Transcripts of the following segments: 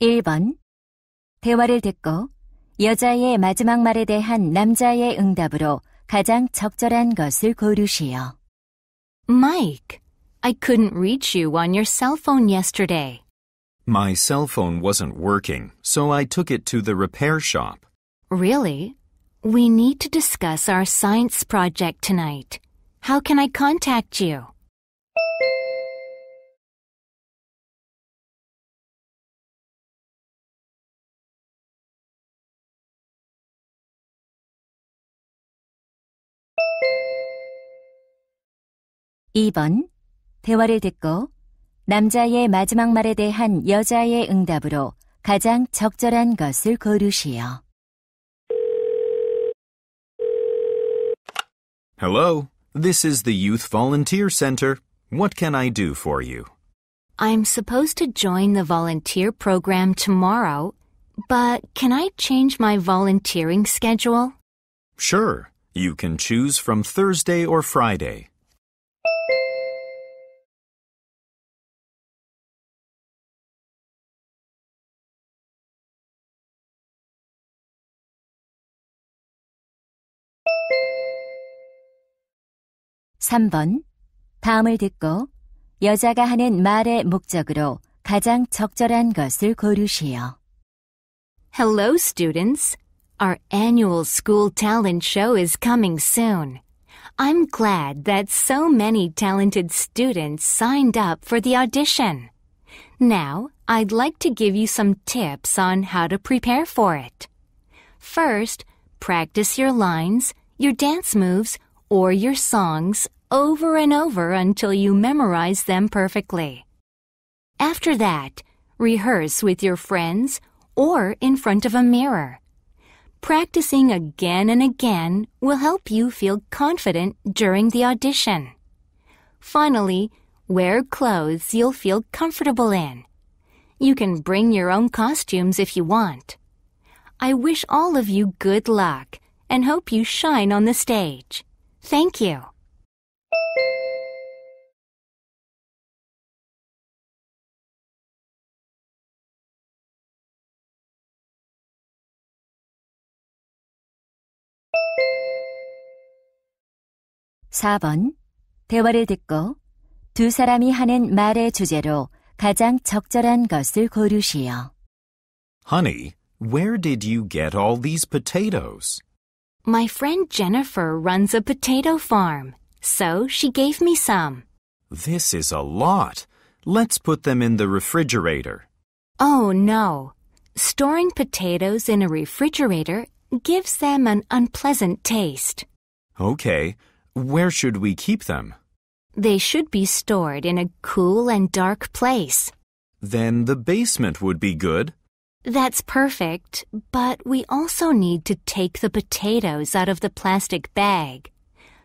1번 대화를 듣고 여자의 마지막 말에 대한 남자의 응답으로 가장 적절한 것을 고르시오. Mike, I couldn't reach you on your cell phone yesterday. My cell phone wasn't working, so I took it to the repair shop. Really? We need to discuss our science project tonight. How can I contact you? 2번 대화를 듣고 남자의 마지막 말에 대한 여자의 응답으로 가장 적절한 것을 고르시오. Hello, this is the Youth Volunteer Center. What can I do for you? I'm supposed to join the volunteer program tomorrow, but can I change my volunteering schedule? Sure, you can choose from Thursday or Friday. 3번. 다음을 듣고 여자가 하는 말의 목적으로 가장 적절한 것을 고르시오. Hello, students. Our annual school talent show is coming soon. I'm glad that so many talented students signed up for the audition. Now, I'd like to give you some tips on how to prepare for it. First, practice your lines, your dance moves, or your songs over and over until you memorize them perfectly. After that, rehearse with your friends or in front of a mirror. Practicing again and again will help you feel confident during the audition. Finally, wear clothes you'll feel comfortable in. You can bring your own costumes if you want. I wish all of you good luck and hope you shine on the stage. Thank you. 4번. 대화를 듣고 두 사람이 하는 말의 주제로 가장 적절한 것을 고르시오. Honey, where did you get all these potatoes? My friend Jennifer runs a potato farm, so she gave me some. This is a lot. Let's put them in the refrigerator. Oh, no. Storing potatoes in a refrigerator gives them an unpleasant taste. Okay, where should we keep them? They should be stored in a cool and dark place. Then the basement would be good. That's perfect, but we also need to take the potatoes out of the plastic bag.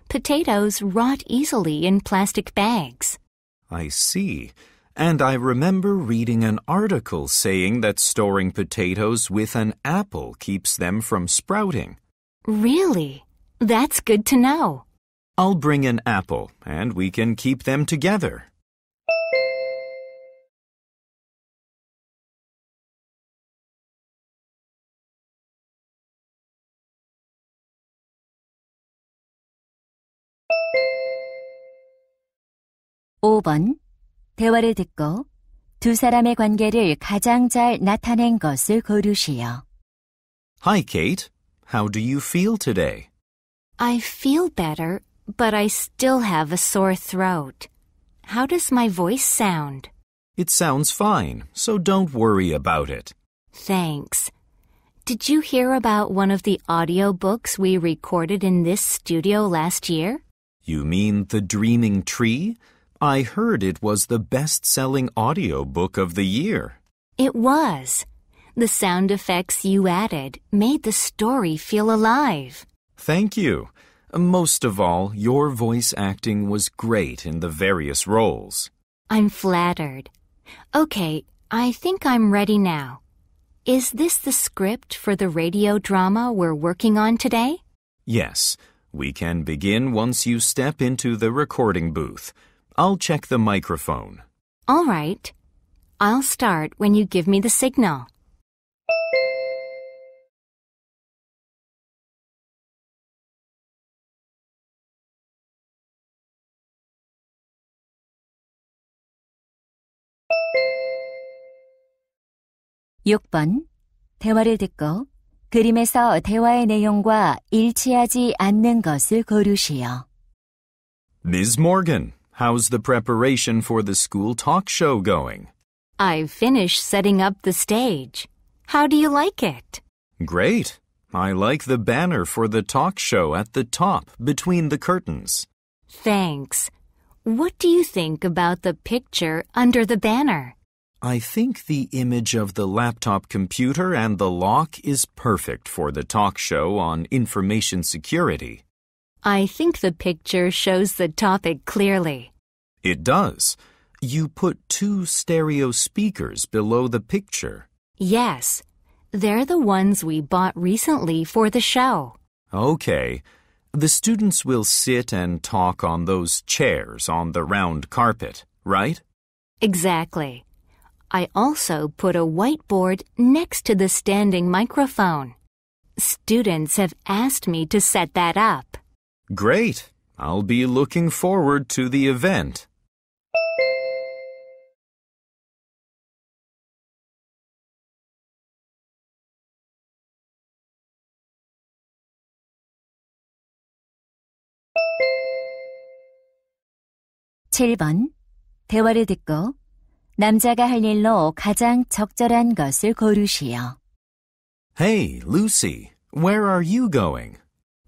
Potatoes rot easily in plastic bags. I see. And I remember reading an article saying that storing potatoes with an apple keeps them from sprouting. Really? That's good to know. I'll bring an apple and we can keep them together. (5번) 대화를 듣고 두 사람의 관계를 가장 잘 나타낸 것을 고르시오. Hi, Kate. How do you feel today? I feel better but I still have a sore throat. How does my voice sound? It sounds fine, so don't worry about it. Thanks. Did you hear about one of the audiobooks we recorded in this studio last year? You mean The Dreaming Tree? I heard it was the best selling audiobook of the year. It was. The sound effects you added made the story feel alive. Thank you. Most of all, your voice acting was great in the various roles. I'm flattered. Okay, I think I'm ready now. Is this the script for the radio drama we're working on today? Yes. We can begin once you step into the recording booth. I'll check the microphone. All right. I'll start when you give me the signal. 6번 대화를 듣고 그림에서 대화의 내용과 일치하지 않는 것을 고르시오. Ms. Morgan, how's the preparation for the school talk show going? I've finished setting up the stage. How do you like it? Great. I like the banner for the talk show at the top between the curtains. Thanks. What do you think about the picture under the banner? I think the image of the laptop computer and the lock is perfect for the talk show on information security. I think the picture shows the topic clearly. It does. You put two stereo speakers below the picture. Yes. They're the ones we bought recently for the show. Okay. The students will sit and talk on those chairs on the round carpet, right? Exactly. I also put a whiteboard next to the standing microphone. Students have asked me to set that up. Great. I'll be looking forward to the event. (7번) 대화를 듣고 남자가 할 일로 가장 적절한 것을 고르시오. Hey, Lucy, where are you going?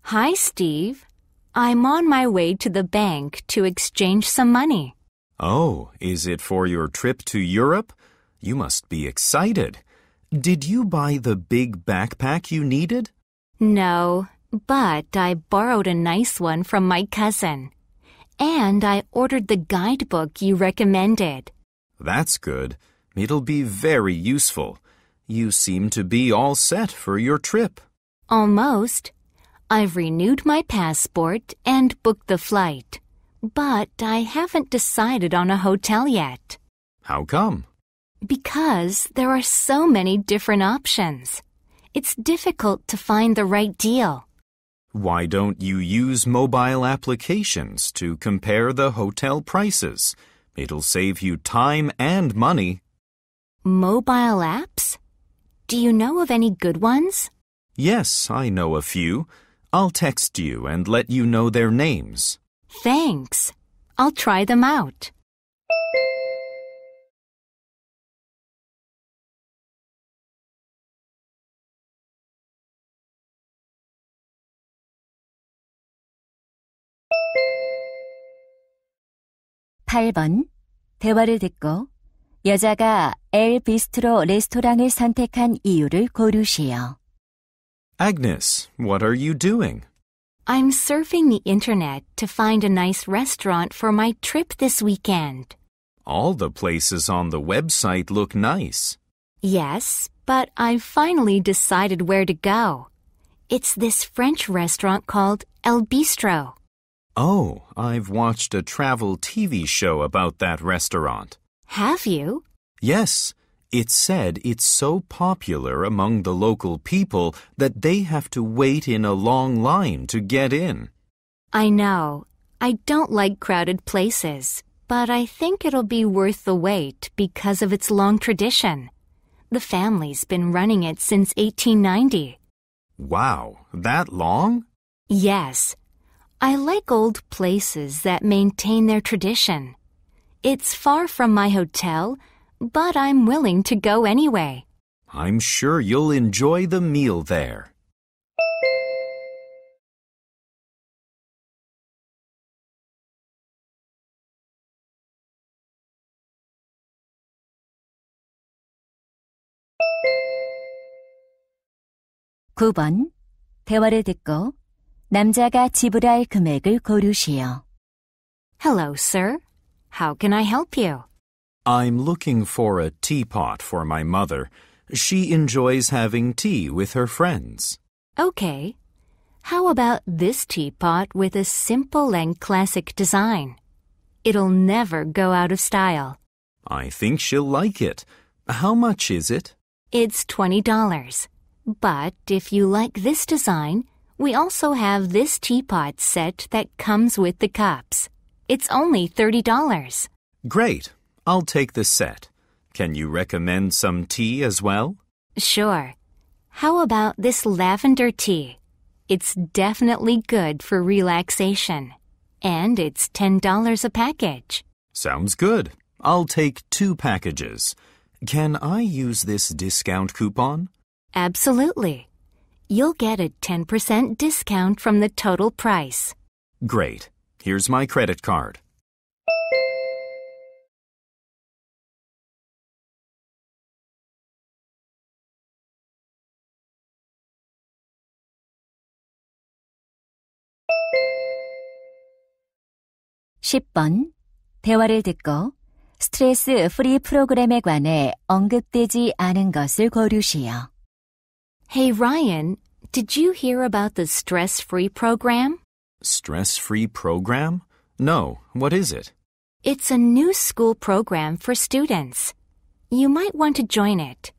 Hi, Steve. I'm on my way to the bank to exchange some money. Oh, is it for your trip to Europe? You must be excited. Did you buy the big backpack you needed? No, but I borrowed a nice one from my cousin. And I ordered the guidebook you recommended. That's good. It'll be very useful. You seem to be all set for your trip. Almost. I've renewed my passport and booked the flight. But I haven't decided on a hotel yet. How come? Because there are so many different options. It's difficult to find the right deal. Why don't you use mobile applications to compare the hotel prices? It'll save you time and money. Mobile apps? Do you know of any good ones? Yes, I know a few. I'll text you and let you know their names. Thanks. I'll try them out. 8번. 대화를 듣고 여자가 엘 비스트로 레스토랑을 선택한 이유를 고르시오. Agnes, what are you doing? I'm surfing the internet to find a nice restaurant for my trip this weekend. All the places on the website look nice. Yes, but I've finally decided where to go. It's this French restaurant called El Bistro. Oh, I've watched a travel TV show about that restaurant. Have you? Yes. It said it's so popular among the local people that they have to wait in a long line to get in. I know. I don't like crowded places, but I think it'll be worth the wait because of its long tradition. The family's been running it since 1890. Wow, that long? Yes. I like old places that maintain their tradition. It's far from my hotel, but I'm willing to go anyway. I'm sure you'll enjoy the meal there. (9번) 대화를 듣고 남자가 지불할 금액을 고르시오. Hello, sir. How can I help you? I'm looking for a teapot for my mother. She enjoys having tea with her friends. Okay. How about this teapot with a simple and classic design? It'll never go out of style. I think she'll like it. How much is it? It's $20. But if you like this design, we also have this teapot set that comes with the cups. It's only $30. Great. I'll take the set. Can you recommend some tea as well? Sure. How about this lavender tea? It's definitely good for relaxation. And it's $10 a package. Sounds good. I'll take two packages. Can I use this discount coupon? Absolutely you'll get a 10% discount from the total price. Great. Here's my credit card. (10번) 대화를 듣고 스트레스 프리 프로그램에 관해 언급되지 않은 것을 고르시오. Hey Ryan, did you hear about the stress free program? Stress free program? No, what is it? It's a new school program for students. You might want to join it.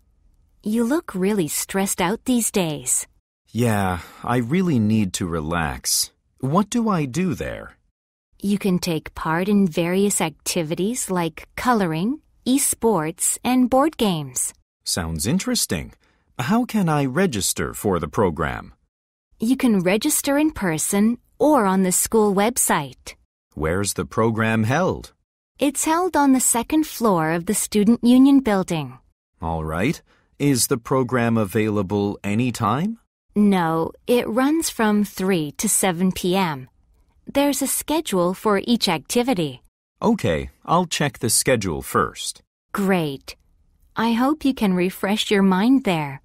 You look really stressed out these days. Yeah, I really need to relax. What do I do there? You can take part in various activities like coloring, esports, and board games. Sounds interesting. How can I register for the program? You can register in person or on the school website. Where's the program held? It's held on the second floor of the Student Union building. All right. Is the program available any time? No, it runs from 3 to 7 p.m. There's a schedule for each activity. Okay, I'll check the schedule first. Great. I hope you can refresh your mind there.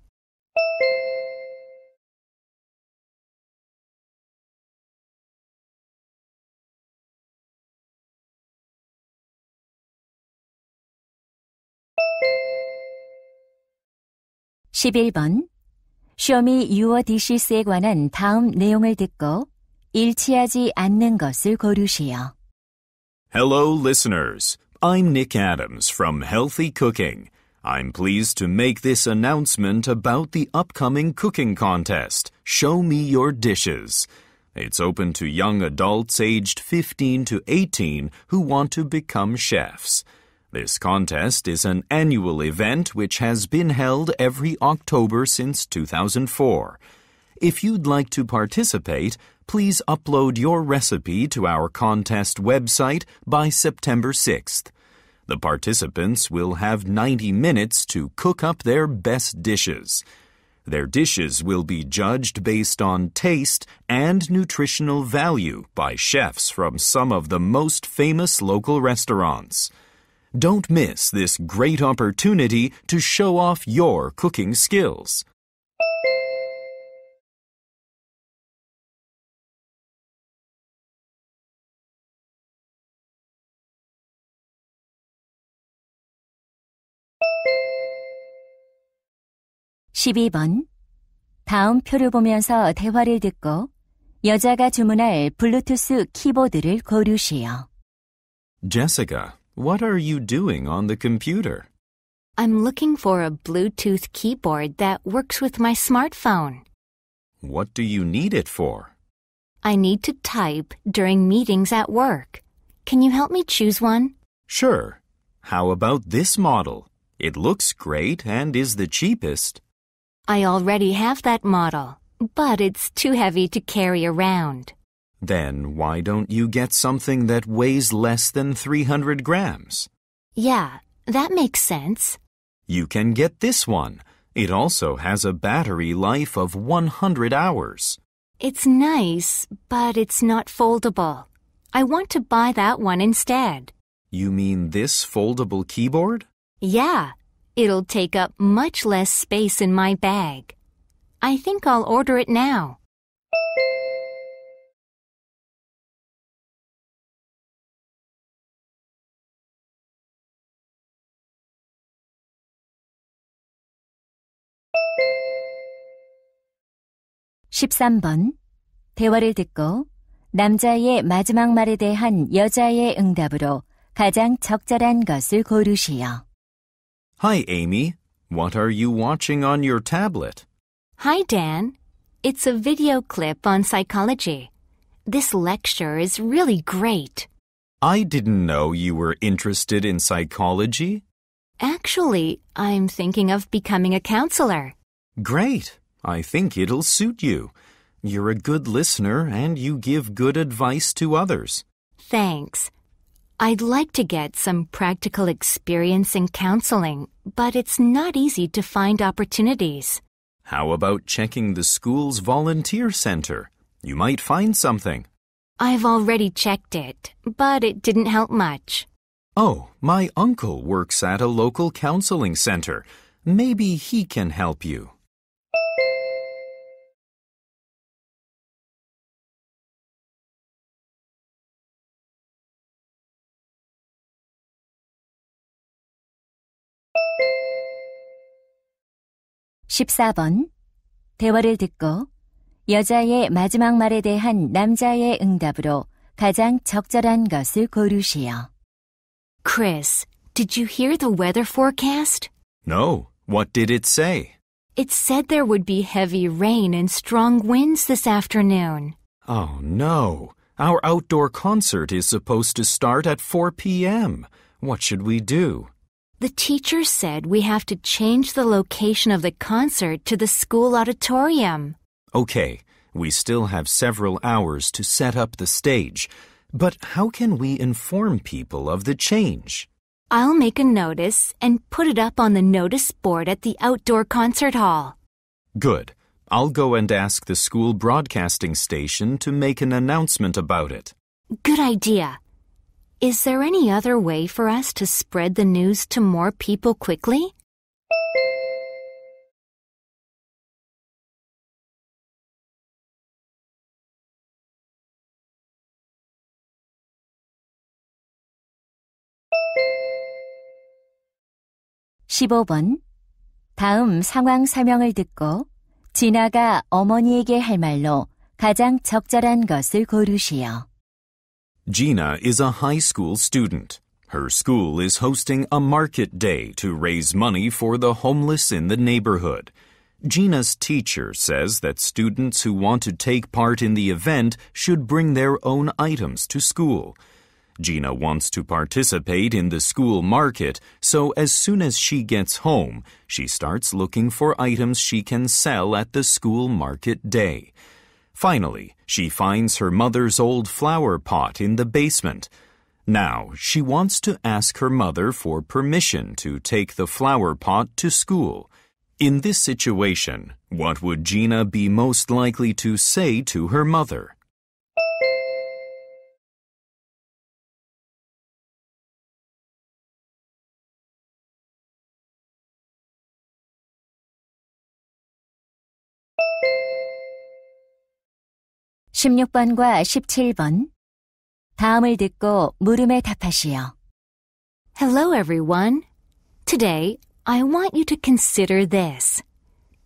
11번. 쇼미 유어 디시스에 관한 다음 내용을 듣고 일치하지 않는 것을 고르시오. Hello, listeners. I'm Nick Adams from Healthy Cooking. I'm pleased to make this announcement about the upcoming cooking contest, Show Me Your Dishes. It's open to young adults aged 15 to 18 who want to become chefs. This contest is an annual event which has been held every October since 2004. If you'd like to participate, please upload your recipe to our contest website by September 6th. The participants will have 90 minutes to cook up their best dishes. Their dishes will be judged based on taste and nutritional value by chefs from some of the most famous local restaurants. Don't miss this great opportunity to show off your cooking skills. (12번) 다음 표를 보면서 대화를 듣고 여자가 주문할 블루투스 키보드를 고르시오. Jessica, what are you doing on the computer? I'm looking for a Bluetooth keyboard that works with my smartphone. What do you need it for? I need to type during meetings at work. Can you help me choose one? Sure. How about this model? It looks great and is the cheapest. I already have that model, but it's too heavy to carry around. Then why don't you get something that weighs less than 300 grams? Yeah, that makes sense. You can get this one. It also has a battery life of 100 hours. It's nice, but it's not foldable. I want to buy that one instead. You mean this foldable keyboard? Yeah, it'll take up much less space in my bag. I think I'll order it now. 13번. 대화를 듣고 남자의 마지막 말에 대한 여자의 응답으로 가장 적절한 것을 고르시오. Hi, Amy. What are you watching on your tablet? Hi, Dan. It's a video clip on psychology. This lecture is really great. I didn't know you were interested in psychology. Actually, I'm thinking of becoming a counselor. Great. I think it'll suit you. You're a good listener and you give good advice to others. Thanks. I'd like to get some practical experience in counseling, but it's not easy to find opportunities. How about checking the school's volunteer center? You might find something. I've already checked it, but it didn't help much. Oh, my uncle works at a local counseling center. Maybe he can help you. 14번. 대화를 듣고 여자의 마지막 말에 대한 남자의 응답으로 가장 적절한 것을 고르시오. Chris, did you hear the weather forecast? No. What did it say? It said there would be heavy rain and strong winds this afternoon. Oh, no. Our outdoor concert is supposed to start at 4 p.m. What should we do? The teacher said we have to change the location of the concert to the school auditorium. Okay, we still have several hours to set up the stage, but how can we inform people of the change? I'll make a notice and put it up on the notice board at the outdoor concert hall. Good. I'll go and ask the school broadcasting station to make an announcement about it. Good idea. Is there any other way for us to spread the news to more people quickly? (15번) 다음 상황 설명을 듣고 진아가 어머니에게 할 말로 가장 적절한 것을 고르시오. Gina is a high school student. Her school is hosting a market day to raise money for the homeless in the neighborhood. Gina's teacher says that students who want to take part in the event should bring their own items to school. Gina wants to participate in the school market, so as soon as she gets home, she starts looking for items she can sell at the school market day. Finally, she finds her mother's old flower pot in the basement. Now she wants to ask her mother for permission to take the flower pot to school. In this situation, what would Gina be most likely to say to her mother? 16번과 17번. 다음을 듣고 물음에 답하시오. Hello everyone. Today I want you to consider this.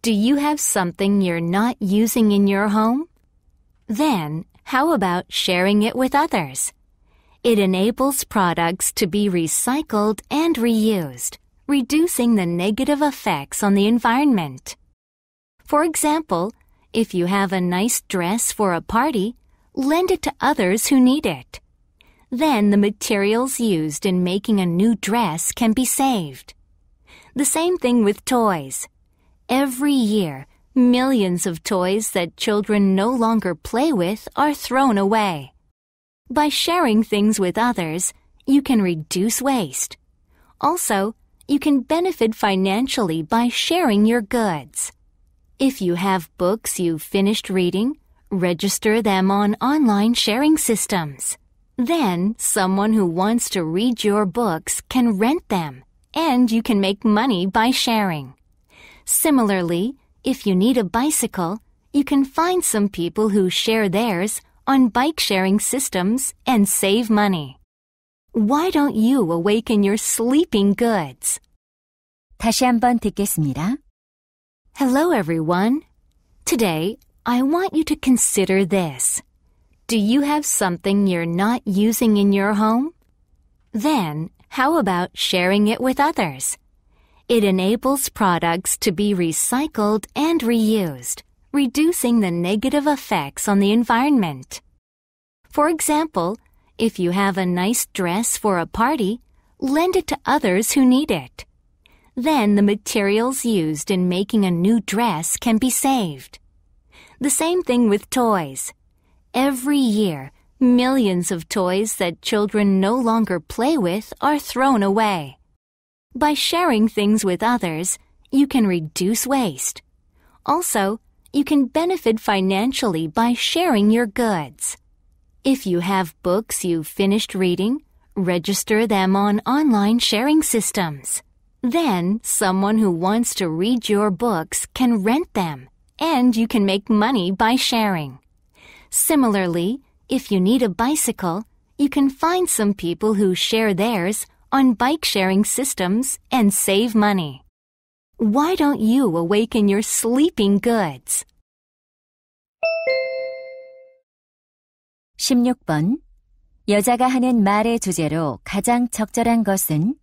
Do you have something you're not using in your home? Then, how about sharing it with others? It enables products to be recycled and reused, reducing the negative effects on the environment. For example, if you have a nice dress for a party, lend it to others who need it. Then the materials used in making a new dress can be saved. The same thing with toys. Every year, millions of toys that children no longer play with are thrown away. By sharing things with others, you can reduce waste. Also, you can benefit financially by sharing your goods. If you have books you've finished reading, register them on online sharing systems. Then, someone who wants to read your books can rent them, and you can make money by sharing. Similarly, if you need a bicycle, you can find some people who share theirs on bike sharing systems and save money. Why don't you awaken your sleeping goods? 다시 한번 듣겠습니다. Hello, everyone. Today, I want you to consider this. Do you have something you're not using in your home? Then, how about sharing it with others? It enables products to be recycled and reused, reducing the negative effects on the environment. For example, if you have a nice dress for a party, lend it to others who need it. Then the materials used in making a new dress can be saved. The same thing with toys. Every year, millions of toys that children no longer play with are thrown away. By sharing things with others, you can reduce waste. Also, you can benefit financially by sharing your goods. If you have books you've finished reading, register them on online sharing systems. Then someone who wants to read your books can rent them, and you can make money by sharing. Similarly, if you need a bicycle, you can find some people who share theirs on bike sharing systems and save money. Why don't you awaken your sleeping goods? 16번 여자가 하는 말의 주제로 가장 적절한 것은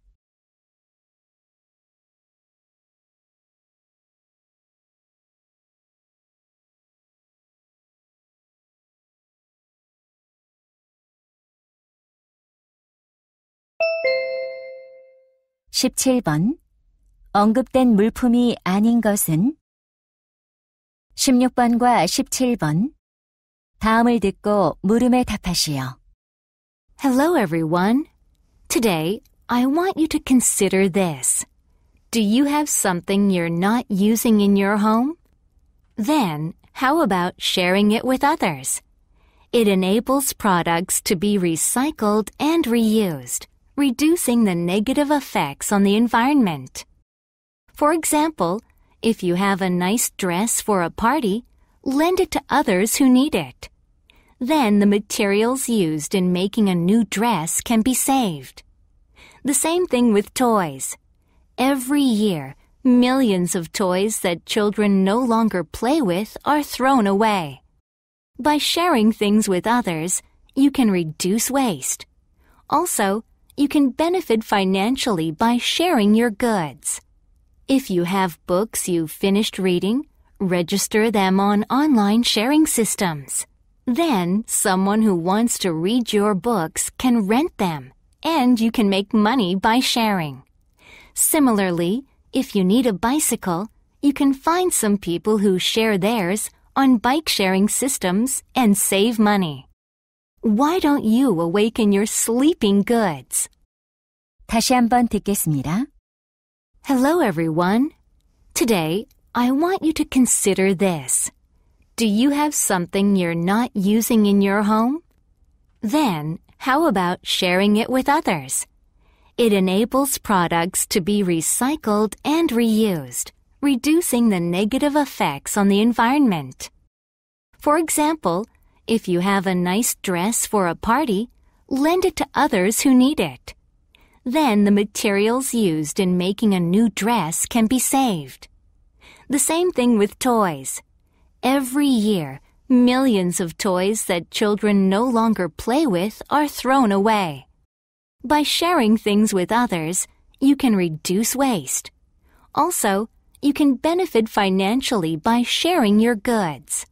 17번 언급된 물품이 아닌 것은 16번과 17번 다음을 듣고 물음에 답하시오. Hello everyone. Today I want you to consider this. Do you have something you're not using in your home? Then how about sharing it with others? It enables products to be recycled and reused reducing the negative effects on the environment. For example, if you have a nice dress for a party, lend it to others who need it. Then the materials used in making a new dress can be saved. The same thing with toys. Every year, millions of toys that children no longer play with are thrown away. By sharing things with others, you can reduce waste. Also, you can benefit financially by sharing your goods. If you have books you've finished reading, register them on online sharing systems. Then, someone who wants to read your books can rent them, and you can make money by sharing. Similarly, if you need a bicycle, you can find some people who share theirs on bike sharing systems and save money. Why don't you awaken your sleeping goods? 다시 한번 듣겠습니다. Hello everyone. Today, I want you to consider this. Do you have something you're not using in your home? Then, how about sharing it with others? It enables products to be recycled and reused, reducing the negative effects on the environment. For example, if you have a nice dress for a party, lend it to others who need it. Then the materials used in making a new dress can be saved. The same thing with toys. Every year, millions of toys that children no longer play with are thrown away. By sharing things with others, you can reduce waste. Also, you can benefit financially by sharing your goods.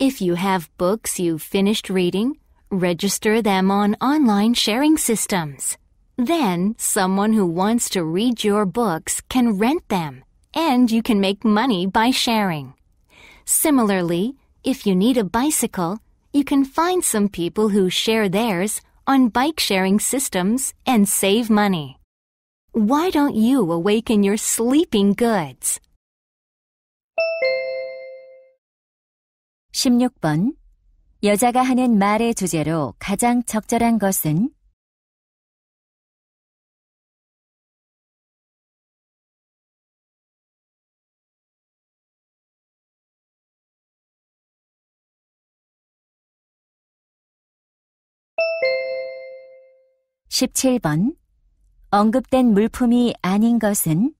If you have books you've finished reading, register them on online sharing systems. Then, someone who wants to read your books can rent them, and you can make money by sharing. Similarly, if you need a bicycle, you can find some people who share theirs on bike sharing systems and save money. Why don't you awaken your sleeping goods? 16번. 여자가 하는 말의 주제로 가장 적절한 것은? (17번) 언급된 물품이 아닌 것은